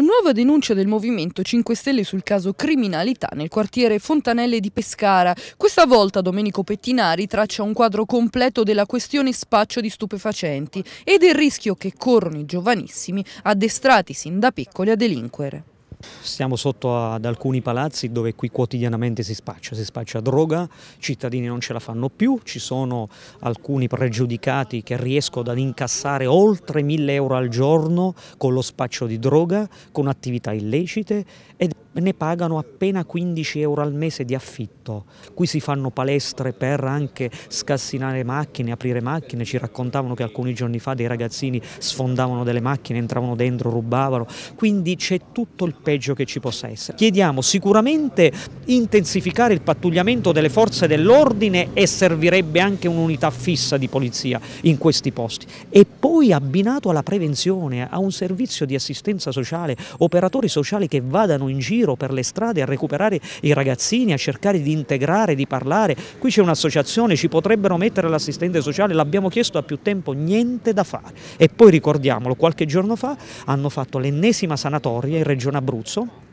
Nuova denuncia del Movimento 5 Stelle sul caso criminalità nel quartiere Fontanelle di Pescara. Questa volta Domenico Pettinari traccia un quadro completo della questione spaccio di stupefacenti e del rischio che corrono i giovanissimi addestrati sin da piccoli a delinquere. Siamo sotto ad alcuni palazzi dove qui quotidianamente si spaccia, si spaccia droga, i cittadini non ce la fanno più, ci sono alcuni pregiudicati che riescono ad incassare oltre 1000 euro al giorno con lo spaccio di droga, con attività illecite e ne pagano appena 15 euro al mese di affitto. Qui si fanno palestre per anche scassinare macchine, aprire macchine, ci raccontavano che alcuni giorni fa dei ragazzini sfondavano delle macchine, entravano dentro, rubavano, quindi c'è tutto il peggio che ci possa essere. Chiediamo sicuramente intensificare il pattugliamento delle forze dell'ordine e servirebbe anche un'unità fissa di polizia in questi posti e poi abbinato alla prevenzione, a un servizio di assistenza sociale, operatori sociali che vadano in giro giro per le strade a recuperare i ragazzini, a cercare di integrare, di parlare. Qui c'è un'associazione, ci potrebbero mettere l'assistente sociale, l'abbiamo chiesto a più tempo, niente da fare. E poi ricordiamolo, qualche giorno fa hanno fatto l'ennesima sanatoria in Regione Abruzzo,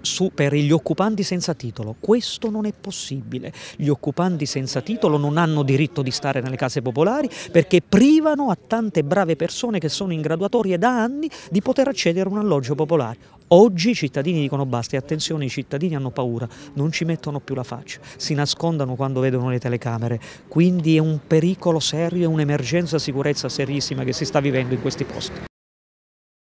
su per gli occupanti senza titolo. Questo non è possibile. Gli occupanti senza titolo non hanno diritto di stare nelle case popolari perché privano a tante brave persone che sono in graduatorie da anni di poter accedere a un alloggio popolare. Oggi i cittadini dicono basta e attenzione i cittadini hanno paura, non ci mettono più la faccia, si nascondono quando vedono le telecamere, quindi è un pericolo serio, è un'emergenza sicurezza serissima che si sta vivendo in questi posti.